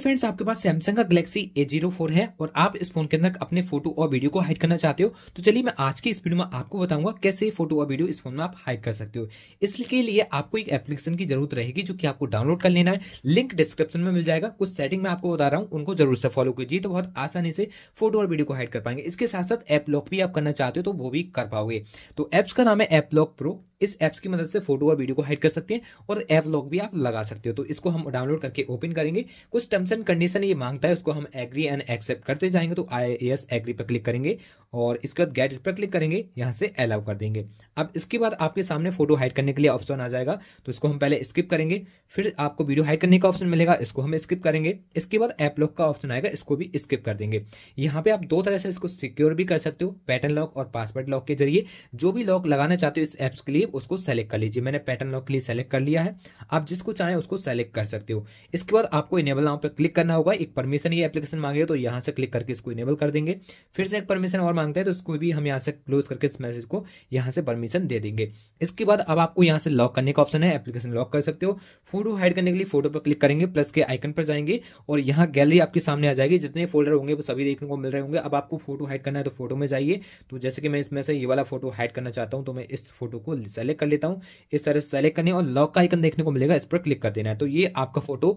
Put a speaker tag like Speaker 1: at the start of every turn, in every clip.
Speaker 1: friends आपके पास Samsung का गैलेक्सी ए जीरो फोर है और आप इस फोन के अंदर अपने फोटो और वीडियो को हाइड करना चाहते हो तो चलिए मैं आज की इस वीडियो में आपको बताऊंगा कैसे फोटो और वीडियो इस फोन में आप हाइड कर सकते हो इसके लिए आपको एक एप्लीकेशन की जरूरत रहेगी जो कि आपको डाउनलोड कर लेना है लिंक डिस्क्रिप्शन में मिल जाएगा कुछ सेटिंग में आपको बता रहा हूँ उनको जरूर से फॉलो कीजिए तो बहुत आसानी से फोटो और वीडियो को हाइड कर पाएंगे इसके साथ साथ एप लॉक भी आप करना चाहते हो तो वो भी कर पाओगे तो ऐप्स का नाम है एप लॉक प्रो इस ऐप्स की मदद से फोटो और वीडियो को हाइड कर सकते हैं और ऐप लॉक भी आप लगा सकते हो तो इसको हम डाउनलोड करके ओपन करेंगे कुछ टर्म्स एंड कंडीशन ये मांगता है उसको हम एग्री एंड एक्सेप्ट करते जाएंगे तो आई एस एग्री पर क्लिक करेंगे और इसके बाद गैट पर क्लिक करेंगे यहाँ से अलाउ कर देंगे अब इसके बाद आपके सामने फोटो हाइड करने के लिए ऑप्शन आ जाएगा तो इसको हम पहले स्किप करेंगे फिर आपको वीडियो हाइड करने का ऑप्शन मिलेगा इसको हम स्किप करेंगे इसके बाद ऐप लॉक का ऑप्शन आएगा इसको भी स्किप कर देंगे यहाँ पे आप दो तरह से इसको सिक्योर भी कर सकते हो पैटर्न लॉक और पासवर्ड लॉक के जरिए जो भी लॉक लगाना चाहते हो इस एप्स के लिए उसको सेलेक्ट कर लीजिए मैंने पैटर्न लॉक के लिए सेलेक्ट कर लिया है आप जिसको चाहें उसको सेलेक्ट कर सकते हो इसके बाद आपको इनेबल नाउ पर क्लिक करना होगा एक परमिशन ये एप्लीकेशन मांगे तो यहाँ से क्लिक करके इसको इनेबल कर देंगे फिर से एक परमिशन और मांगते हैं तो उसको भी हम यहाँ से क्लोज करके इस मैसेज को यहाँ से परमिशन दे देंगे इसके बाद अब आपको यहाँ से लॉक करने का ऑप्शन है एप्लीकेशन लॉक कर सकते हो फोटो हाइड करने के लिए फोटो पर क्लिक करेंगे प्लस के आइकन पर जाएंगे और यहाँ गैलरी आपके सामने आ जाएगी जितने फोल्डर होंगे वो सभी देखने को मिल रहे होंगे अब आपको फोटो हाइड करना है तो फोटो में जाइए तो जैसे कि मैं इसमें से ये वाला फोटो हाइड करना चाहता हूँ तो मैं इस फोटो को सेलेक्ट कर लेता हूँ इस तरह सेलेक्ट करने और लॉक का आइकन देखने को मिलेगा इस पर क्लिक कर देना है तो ये आपका फोटो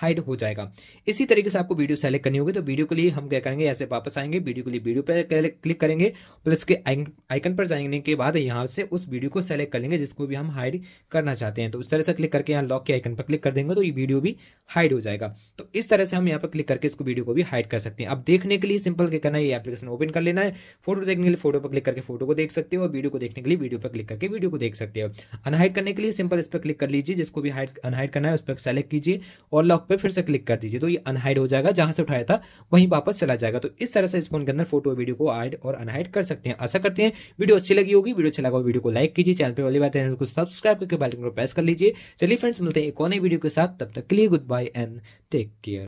Speaker 1: हाइड हो जाएगा इसी तरीके से आपको वीडियो सेलेक्ट करनी होगी तो वीडियो के लिए हम क्या करेंगे ऐसे वापस आएंगे वीडियो के लिए वीडियो पर क्लिक करेंगे प्लस के आइकन पर जाने के बाद यहाँ से उस वीडियो को सेलेक्ट कर लेंगे जिसको भी हम हाइड करना चाहते हैं तो उस तरह से क्लिक करके यहाँ लॉक के आइकन पर क्लिक कर देंगे तो ये वीडियो भी हाइड हो जाएगा तो इस तरह से हम यहाँ पर क्लिक करके इसको वीडियो को भी हाइड कर सकते हैं अब देखने के लिए सिंपल क्या करना है ये एप्लीकेशन ओपन कर लेना है फोटो देखने के लिए फोटो पर क्लिक करके फोटो को देख सकते हो और वीडियो को देखने के लिए वीडियो पर क्लिक करके वीडियो को देख सकते हो अनहाइड करने के लिए सिंपल इस पर क्लिक कर लीजिए जिसको भी हाइड अनहाइड करना है उस पर सेलेक्ट कीजिए और लॉक पे फिर से क्लिक कर दीजिए तो ये अनहाइड हो जाएगा जहां से उठाया था वहीं वापस चला जाएगा तो इस तरह से इस फोन के अंदर फोटो वीडियो को ऐड और अनहाइड कर सकते हैं ऐसा करते हैं वीडियो अच्छी लगी होगी वीडियो अच्छा लगा वीडियो को लाइक कीजिए चैनल पर वाली बात है को सब्सक्राइब करके बैलिंग प्रेस कर लीजिए चलिए फ्रेंड्स मिलते हैं एक और नई वीडियो के साथ तब तक के लिए good bye and take care